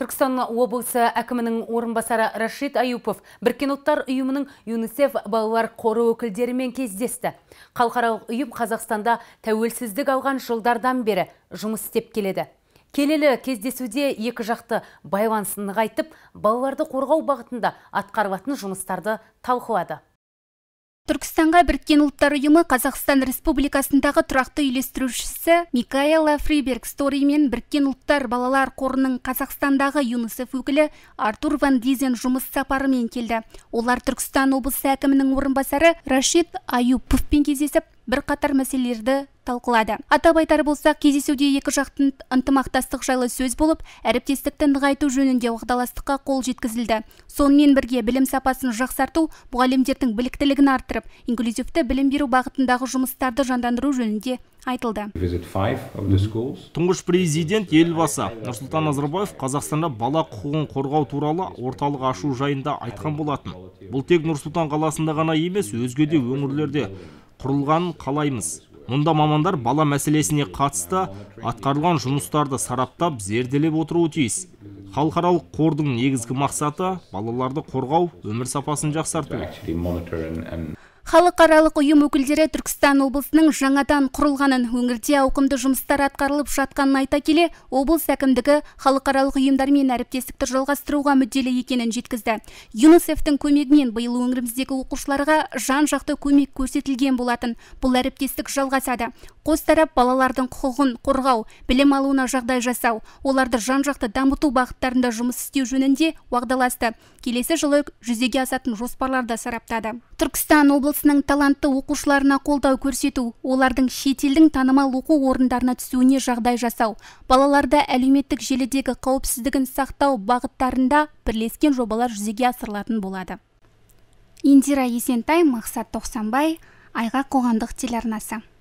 Түркістан облысы әкімінің орынбасары Рашид Аюпов Біріккен ұлттар ұйымының ЮНИСЕФ балалар қоры өкілдерімен кездесті. Халықаралық ұйым Қазақстанда тәуелсіздік алған жылдардан бері жұмыс істеп келеді. Келелі кездесуде екі жақты байланысын нығайтып, балаларды қорғау бағытында атқарылатын жұмыстарды талқылады түркістанға біріккен ұлттар ұйымы қазақстан республикасындағы тұрақты үйлестірушісі микаэла фриберг сторимен біріккен ұлттар балалар қорының қазақстандағы юнисеф өкілі артур ван дизен жұмыс сапарымен келді олар түркістан облысы әкімінің орынбасары рашид аюповпен кездесіп бірқатар мәселелерді талқылады атап айтар болсақ кездесуде екі жақтың ынтымақтастық жайлы сөз болып әріптестікті нығайту жөнінде уағдаластыққа қол жеткізілді сонымен бірге білім сапасын жақсарту мұғалімдердің біліктілігін арттырып инклюзивті білім беру бағытындағы жұмыстарды жандандыру жөнінде айтылды тұңғыш президент елбасы нұрсұлтан назарбаев қазақстанда бала құқығын қорғау туралы орталық ашу жайында айтқан болатын бұл тек нұрсұлтан қаласында ғана емес өзге де өңірлерде құрылғанын қалаймыз мұнда мамандар бала мәселесіне қатысты атқарылған жұмыстарды сараптап зерделеп отыруы тиіс халықаралық қордың негізгі мақсаты балаларды қорғау өмір сапасын жақсарту халықаралық ұйым өкілдері түркістан облысының жаңадан құрылғанын өңірде ауқымды жұмыстар атқарылып жатқанын айта келе облыс әкімдігі халықаралық ұйымдармен әріптестікті жалғастыруға мүдделі екенін жеткізді юнисефтің көмегімен биыл өңіріміздегі оқушыларға жан жақты көмек көрсетілген болатын бұл әріптестік жалғасады қос тарап балалардың құқығын қорғау білім алуына жағдай жасау оларды жан жақты дамыту бағыттарында жұмыс істеу жөнінде уағдаласты келесі жылы жүзеге асатын жоспарларды сараптады түркістан облысы талантты оқушыларына қолдау көрсету олардың шетелдің танымал оқу орындарына түсуіне жағдай жасау балаларды әлеуметтік желідегі қауіпсіздігін сақтау бағыттарында бірлескен жобалар жүзеге асырылатын болады индира есентай мақсат тоқсанбай айға қоғамдық телеарнасы